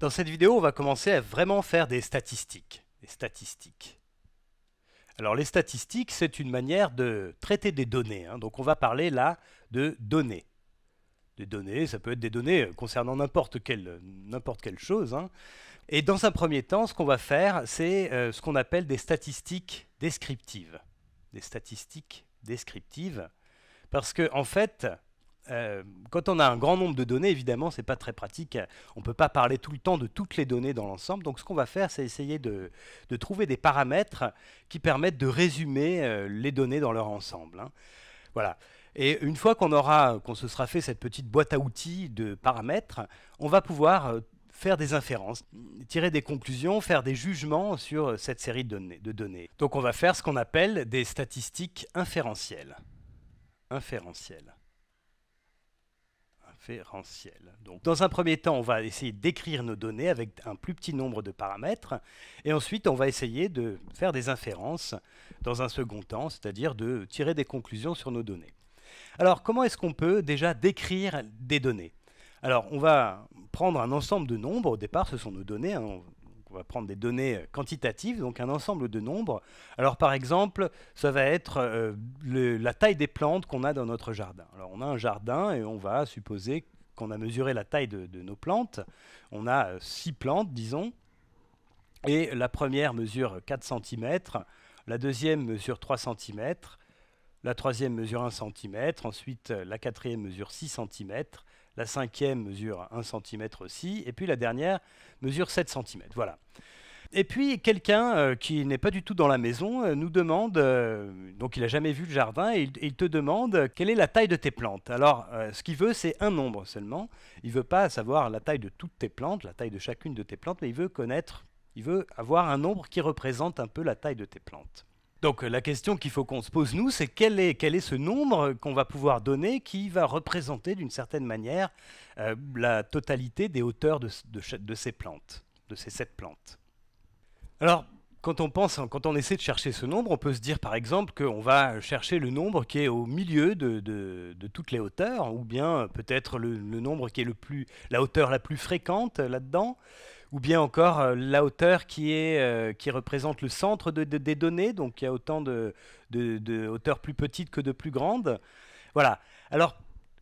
Dans cette vidéo, on va commencer à vraiment faire des statistiques. Des statistiques. Alors les statistiques, c'est une manière de traiter des données. Hein. Donc on va parler là de données. Des données, ça peut être des données euh, concernant n'importe quelle, euh, quelle, chose. Hein. Et dans un premier temps, ce qu'on va faire, c'est euh, ce qu'on appelle des statistiques descriptives. Des statistiques descriptives. Parce que, en fait, euh, quand on a un grand nombre de données, évidemment, ce c'est pas très pratique. On ne peut pas parler tout le temps de toutes les données dans l'ensemble. Donc, ce qu'on va faire, c'est essayer de, trouver des paramètres qui permettent de résumer euh, les données dans leur ensemble. Hein. Voilà. Et une fois qu'on aura, qu'on se sera fait cette petite boîte à outils de paramètres, on va pouvoir euh, faire des inférences, tirer des conclusions, faire des jugements sur cette série de données. De données. Donc, on va faire ce qu'on appelle des statistiques inférentielles. Inférentielles. Donc, dans un premier temps, on va essayer d'écrire nos données avec un plus petit nombre de paramètres, et ensuite on va essayer de faire des inférences dans un second temps, c'est-à-dire de tirer des conclusions sur nos données. Alors, comment est-ce qu'on peut déjà décrire des données alors, on va prendre un ensemble de nombres. Au départ, ce sont nos données. Hein, on va prendre des données euh, quantitatives, donc un ensemble de nombres. Alors par exemple, ça va être euh, la taille des plantes qu'on a dans notre jardin. Alors on a un jardin et on va supposer qu'on a mesuré la taille de, nos plantes. On a euh, six plantes, disons, et la première mesure 4 cm, la deuxième mesure 3 cm, la troisième mesure 1 cm, ensuite la quatrième mesure 6 cm, la cinquième mesure 1 cm aussi. Et puis la dernière mesure 7 cm. Voilà. Et puis quelqu'un euh, qui n'est pas du tout dans la maison euh, nous demande, euh, donc il n'a jamais vu le jardin, et il, il, te demande quelle est la taille de tes plantes. Alors ce qu'il veut, c'est un nombre seulement. Il ne veut pas savoir la taille de toutes tes plantes, la taille de chacune de tes plantes, mais il veut connaître, il veut avoir un nombre qui représente un peu la taille de tes plantes. Donc euh, la question qu'il faut qu'on se pose, nous, c'est quel est, ce nombre qu'on va pouvoir donner qui va représenter d'une certaine manière euh, la totalité des hauteurs de, de, ces plantes, de ces sept plantes. Alors, quand on, pense, quand on essaie de chercher ce nombre, on peut se dire par exemple qu'on va chercher le nombre qui est au milieu de, toutes les hauteurs, ou bien peut-être le, le, nombre qui est le plus, la hauteur la plus fréquente là-dedans ou bien encore euh, la hauteur qui, est, euh, qui représente le centre des données, donc il y a autant de, hauteurs plus petites que de plus grandes. Voilà. Alors,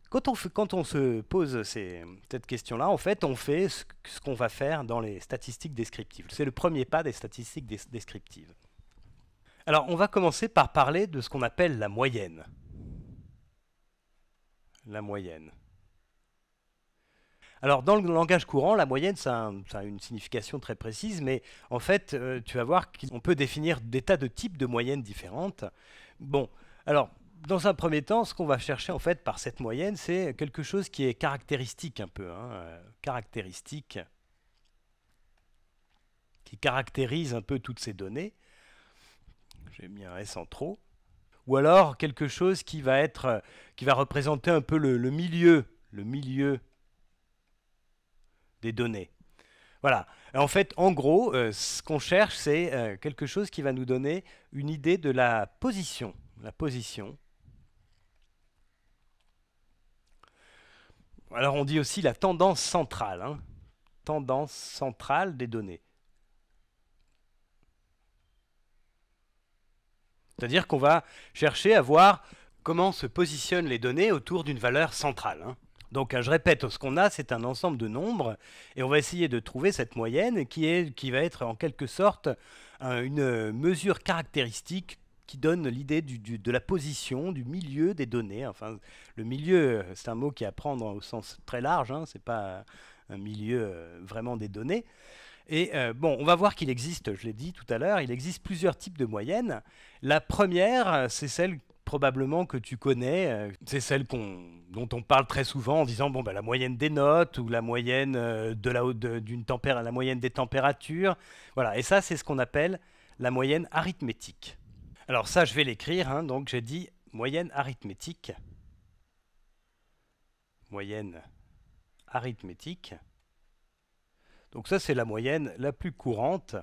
quand on, se pose cette question-là, en fait, on fait ce, qu'on va faire dans les statistiques descriptives. C'est le premier pas des statistiques descriptives. Alors, on va commencer par parler de ce qu'on appelle la moyenne. La moyenne. Alors, dans le langage courant, la moyenne, ça a, une signification très précise, mais en fait, euh, tu vas voir qu'on peut définir des tas de types de moyennes différentes. Bon, alors, dans un premier temps, ce qu'on va chercher, en fait, par cette moyenne, c'est quelque chose qui est caractéristique un peu, hein, euh, caractéristique, qui caractérise un peu toutes ces données. J'ai mis un S en trop. Ou alors quelque chose qui va être, euh, qui va représenter un peu le milieu, le milieu des données. Voilà. En fait, en gros, euh, ce qu'on cherche, c'est euh, quelque chose qui va nous donner une idée de la position. La position. Alors, on dit aussi la tendance centrale. Hein. Tendance centrale des données. C'est-à-dire qu'on va chercher à voir comment se positionnent les données autour d'une valeur centrale. Hein. Donc euh, je répète, ce qu'on a, c'est un ensemble de nombres, et on va essayer de trouver cette moyenne qui, est, qui va être en quelque sorte une euh, mesure caractéristique qui donne l'idée de la position, du milieu des données. Enfin, le milieu, euh, c'est un mot qui est à prendre au sens très large, hein, ce n'est pas un milieu vraiment des données. Et bon, on va voir qu'il existe, je l'ai dit tout à l'heure, il existe plusieurs types de moyennes. La première, c'est celle probablement que tu connais, euh, c'est celle dont on parle très souvent en disant bon, ben la moyenne des notes ou la moyenne euh, de la, d'une la moyenne des températures. Voilà, et ça c'est ce qu'on appelle la moyenne arithmétique. Alors ça je vais l'écrire, hein. donc j'ai dit moyenne arithmétique. Moyenne arithmétique. Donc ça c'est la moyenne la plus courante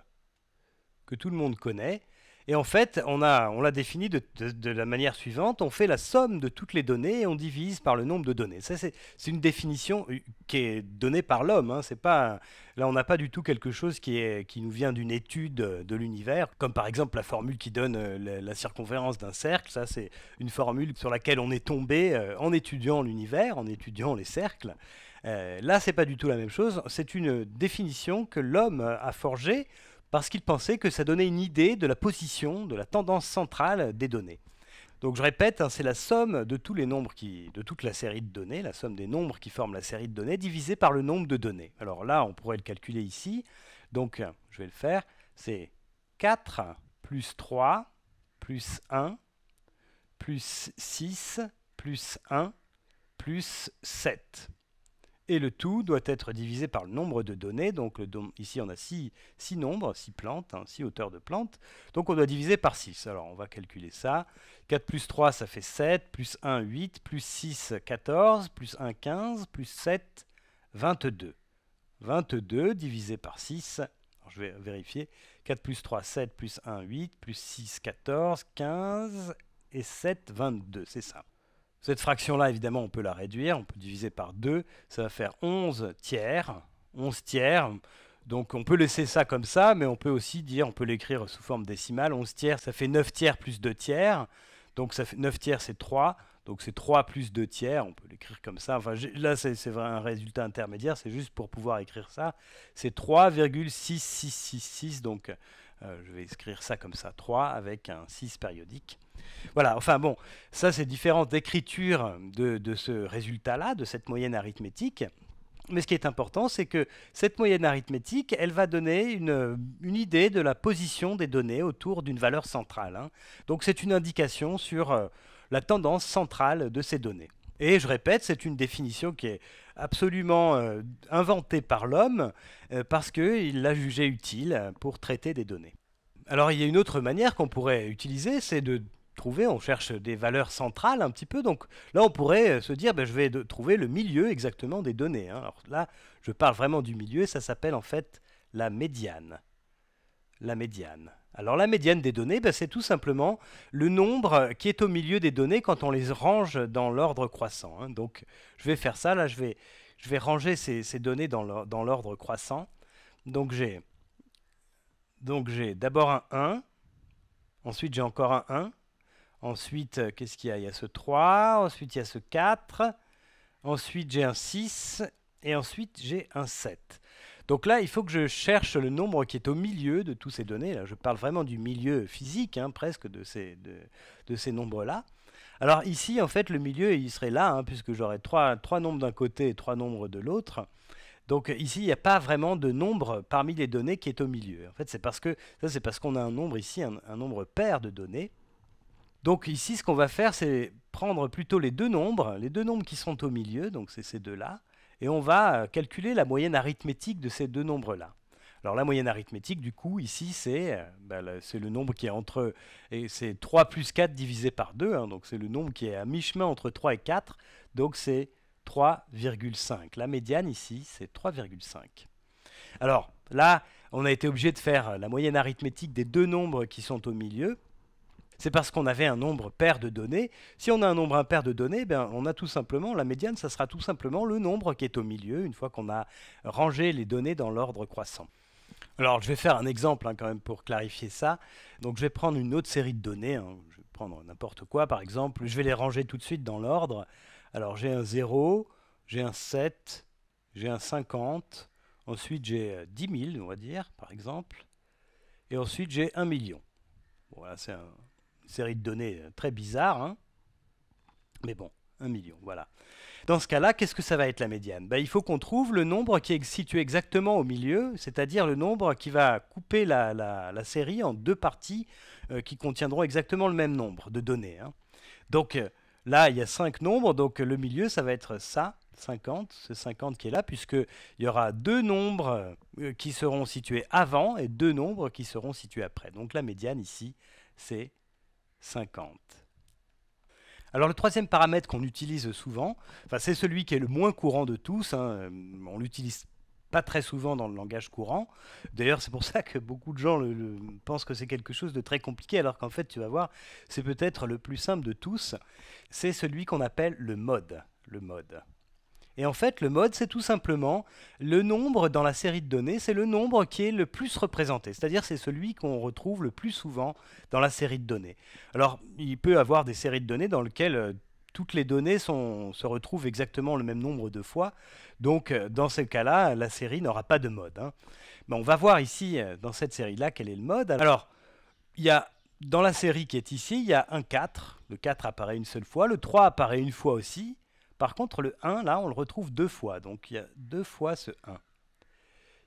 que tout le monde connaît. Et en fait, on l'a on défini de, la manière suivante. On fait la somme de toutes les données et on divise par le nombre de données. Ça, c'est une définition euh, qui est donnée par l'homme. Hein. C'est pas là, on n'a pas du tout quelque chose qui, est, qui nous vient d'une étude de l'univers, comme par exemple la formule qui donne euh, la, circonférence d'un cercle. Ça, c'est une formule sur laquelle on est tombé euh, en étudiant l'univers, en étudiant les cercles. Euh, là, c'est pas du tout la même chose. C'est une définition que l'homme a forgée parce qu'il pensait que ça donnait une idée de la position, de la tendance centrale des données. Donc je répète, hein, c'est la somme de tous les nombres qui, de toute la série de données, la somme des nombres qui forment la série de données, divisée par le nombre de données. Alors là, on pourrait le calculer ici. Donc je vais le faire. C'est 4 plus 3 plus 1 plus 6 plus 1 plus 7 et le tout doit être divisé par le nombre de données. Donc ici, on a 6 nombres, 6 plantes, 6 hein, hauteurs de plantes. Donc on doit diviser par 6. Alors on va calculer ça. 4 plus 3, ça fait 7, plus 1, 8, plus 6, 14, plus 1, 15, plus 7, 22. 22 divisé par 6, je vais vérifier, 4 plus 3, 7, plus 1, 8, plus 6, 14, 15, et 7, 22, c'est simple. Cette fraction-là, évidemment, on peut la réduire, on peut diviser par 2, ça va faire 11 tiers, 11 tiers. Donc on peut laisser ça comme ça, mais on peut aussi dire, on peut l'écrire sous forme décimale, 11 tiers, ça fait 9 tiers plus 2 tiers, donc ça fait 9 tiers c'est 3, donc c'est 3 plus 2 tiers, on peut l'écrire comme ça, enfin là c'est un résultat intermédiaire, c'est juste pour pouvoir écrire ça, c'est 3,6666, donc euh, je vais écrire ça comme ça, 3 avec un 6 périodique. Voilà, enfin bon, ça c'est différent d'écriture de, ce résultat-là, de cette moyenne arithmétique. Mais ce qui est important, c'est que cette moyenne arithmétique, elle va donner une, idée de la position des données autour d'une valeur centrale. Hein. Donc c'est une indication sur euh, la tendance centrale de ces données. Et je répète, c'est une définition qui est absolument euh, inventée par l'homme euh, parce qu'il l'a jugée utile pour traiter des données. Alors il y a une autre manière qu'on pourrait utiliser, c'est de trouver, on cherche des valeurs centrales un petit peu, donc là on pourrait euh, se dire, ben, je vais trouver le milieu exactement des données. Hein. Alors là, je parle vraiment du milieu, ça s'appelle en fait la médiane. La médiane. Alors la médiane des données, ben, c'est tout simplement le nombre qui est au milieu des données quand on les range dans l'ordre croissant. Hein. Donc je vais faire ça, là je vais, je vais ranger ces, données dans l'ordre croissant. Donc j'ai donc j'ai d'abord un 1, ensuite j'ai encore un 1, ensuite euh, qu'est-ce qu'il y a Il y a ce 3, ensuite il y a ce 4, ensuite j'ai un 6, et ensuite j'ai un 7. Donc là, il faut que je cherche le nombre qui est au milieu de toutes ces données. Là, je parle vraiment du milieu physique, hein, presque, de ces, de, ces nombres-là. Alors ici, en fait, le milieu, il serait là, hein, puisque j'aurais trois, nombres d'un côté et trois nombres de l'autre. Donc ici, il n'y a pas vraiment de nombre parmi les données qui est au milieu. En fait, c'est parce que ça, c'est parce qu'on a un nombre ici, un, un, nombre pair de données. Donc ici, ce qu'on va faire, c'est prendre plutôt les deux nombres, les deux nombres qui sont au milieu, donc c'est ces deux-là, et on va euh, calculer la moyenne arithmétique de ces deux nombres-là. Alors la moyenne arithmétique, du coup, ici, c'est euh, ben, le nombre qui est entre... C'est 3 plus 4 divisé par 2, hein, donc c'est le nombre qui est à mi-chemin entre 3 et 4, donc c'est 3,5. La médiane ici, c'est 3,5. Alors là, on a été obligé de faire euh, la moyenne arithmétique des deux nombres qui sont au milieu, c'est parce qu'on avait un nombre pair de données. Si on a un nombre impair de données, ben, on a tout simplement, la médiane, ça sera tout simplement le nombre qui est au milieu, une fois qu'on a rangé les données dans l'ordre croissant. Alors, je vais faire un exemple hein, quand même pour clarifier ça. Donc, je vais prendre une autre série de données. Hein. Je vais prendre n'importe quoi, par exemple. Je vais les ranger tout de suite dans l'ordre. Alors, j'ai un 0, j'ai un 7, j'ai un 50. Ensuite, j'ai 10 euh, 000, on va dire, par exemple. Et ensuite, j'ai 1 million. voilà, c'est un série de données euh, très bizarre, hein. mais bon, un million, voilà. Dans ce cas-là, qu'est-ce que ça va être la médiane ben, Il faut qu'on trouve le nombre qui est situé exactement au milieu, c'est-à-dire le nombre qui va couper la, série en deux parties euh, qui contiendront exactement le même nombre de données. Hein. Donc euh, là, il y a cinq nombres, donc le milieu, ça va être ça, 50, ce 50 qui est là, puisqu'il y aura deux nombres qui seront situés avant et deux nombres qui seront situés après. Donc la médiane ici, c'est 50. Alors le troisième paramètre qu'on utilise souvent, c'est celui qui est le moins courant de tous, hein, euh, on l'utilise pas très souvent dans le langage courant. D'ailleurs, c'est pour ça que beaucoup de gens pensent que c'est quelque chose de très compliqué, alors qu'en fait, tu vas voir, c'est peut-être le plus simple de tous. C'est celui qu'on appelle le mode. Le mode. Et en fait, le mode, c'est tout simplement le nombre dans la série de données, c'est le nombre qui est le plus représenté, c'est-à-dire c'est celui qu'on retrouve le plus souvent dans la série de données. Alors, il peut avoir des séries de données dans lesquelles euh, toutes les données sont, se retrouvent exactement le même nombre de fois, donc euh, dans ce cas-là, la série n'aura pas de mode. Hein. Mais on va voir ici, euh, dans cette série-là, quel est le mode. Alors, il y a dans la série qui est ici, il y a un 4, le 4 apparaît une seule fois, le 3 apparaît une fois aussi, par contre, le 1, là, on le retrouve deux fois. Donc il y a deux fois ce 1.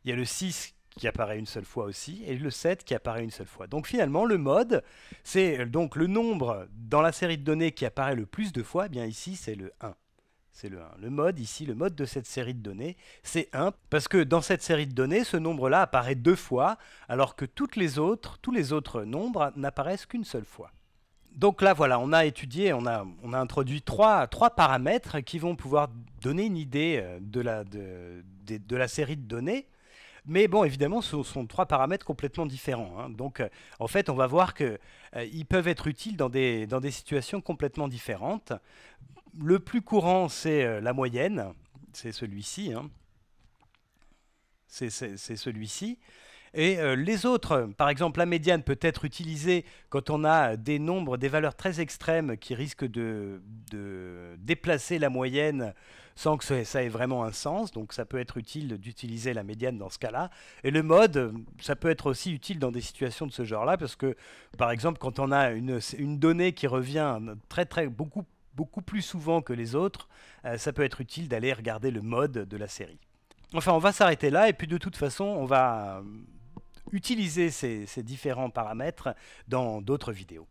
Il y a le 6 qui apparaît une seule fois aussi, et le 7 qui apparaît une seule fois. Donc finalement, le mode, c'est euh, donc le nombre dans la série de données qui apparaît le plus de fois, eh bien ici c'est le 1. C'est le 1. Le mode, ici, le mode de cette série de données, c'est 1, parce que dans cette série de données, ce nombre-là apparaît deux fois, alors que toutes les autres, tous les autres nombres n'apparaissent qu'une seule fois donc là, voilà, on a étudié, on a, introduit trois, trois paramètres qui vont pouvoir donner une idée euh, de la, série de données. Mais bon, évidemment, ce sont trois paramètres complètement différents. Hein. Donc, euh, en fait, on va voir qu'ils euh, peuvent être utiles dans des, situations complètement différentes. Le plus courant, c'est la moyenne. C'est celui-ci. Hein. C'est celui-ci. Et euh, les autres, par exemple, la médiane peut être utilisée quand on a des nombres, des valeurs très extrêmes qui risquent de, déplacer la moyenne sans que ça ait vraiment un sens. Donc ça peut être utile d'utiliser la médiane dans ce cas-là. Et le mode, ça peut être aussi utile dans des situations de ce genre-là, parce que par exemple quand on a une, donnée qui revient très très beaucoup beaucoup plus souvent que les autres, euh, ça peut être utile d'aller regarder le mode de la série. Enfin, on va s'arrêter là, et puis de toute façon, on va utiliser ces, ces différents paramètres dans d'autres vidéos.